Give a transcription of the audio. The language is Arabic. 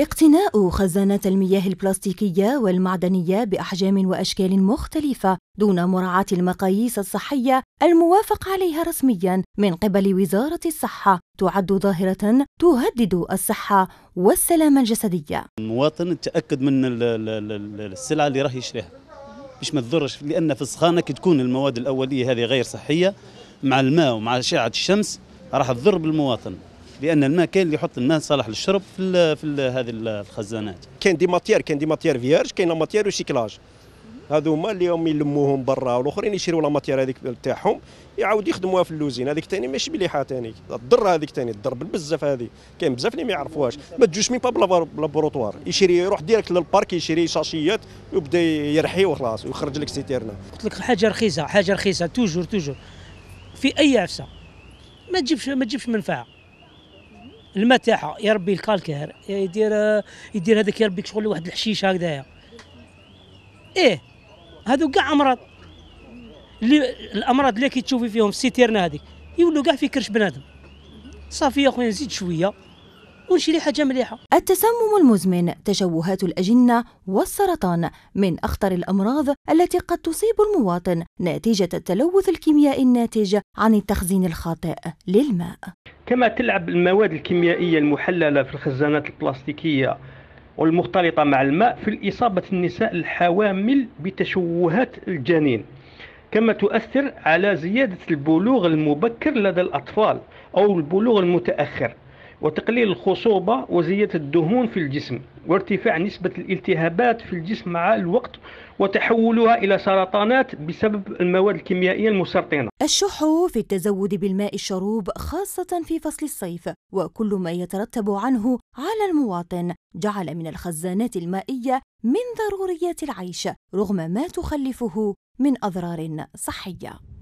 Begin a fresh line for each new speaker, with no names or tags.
اقتناء خزانات المياه البلاستيكية والمعدنية بأحجام وأشكال مختلفة دون مراعاة المقاييس الصحية الموافق عليها رسميا من قبل وزارة الصحة تعد ظاهرة تهدد الصحة والسلامة الجسدية
المواطن تأكد من السلعة اللي راه يشريها باش ما تضرش لأن في السخانة كي تكون المواد الأولية هذه غير صحية مع الماء ومع أشعة الشمس راح تضر بالمواطن بان الماء كاين اللي يحط الماء صالح للشرب في الـ في الـ هذه الخزانات كاين دي ماتير كاين دي ماتير فيرج كاين ماتير
ريسيكلاج هذو هما اللي هم يلموهم برا والاخرين يشريوا لا ماتير هذيك تاعهم يعاود يخدموها في اللوزين هذيك ثاني ماشي مليحه ثاني الضر هذيك ثاني الضر بزاف هذه كاين بزاف اللي ما يعرفوهاش ما تجوش من باب لابوروتوار يشري يروح ديريكت للبارك يشري شاشيات ويبدا يرحي وخلاص ويخرج لك سيتيرنا
قلت لك حاجه رخيصه حاجه رخيصه توجور توجور في اي عفسه ما تجيبش ما تجيبش منفعه الماء تاعها يربي الكالكير يدير يدير هذاك يربي شغل واحد الحشيش هكذايا ايه هذو كاع امراض اللي الامراض اللي كي تشوفي فيهم السيتيرنا هذيك يولوا كاع في كرش بنادم صافي يا خويا نزيد شويه
ونشري حاجه مليحه التسمم المزمن تشوهات الاجنه والسرطان من اخطر الامراض التي قد تصيب المواطن نتيجه التلوث الكيميائي الناتج عن التخزين الخاطئ للماء
كما تلعب المواد الكيميائية المحللة في الخزانات البلاستيكية والمختلطة مع الماء في إصابة النساء الحوامل بتشوهات الجنين كما تؤثر على زيادة البلوغ المبكر لدى الأطفال أو البلوغ المتأخر وتقليل الخصوبة وزيادة الدهون في الجسم وارتفاع نسبة الالتهابات في الجسم مع الوقت وتحولها إلى سرطانات بسبب المواد الكيميائية المسرطنة
الشح في التزود بالماء الشروب خاصة في فصل الصيف وكل ما يترتب عنه على المواطن جعل من الخزانات المائية من ضروريات العيش رغم ما تخلفه من أضرار صحية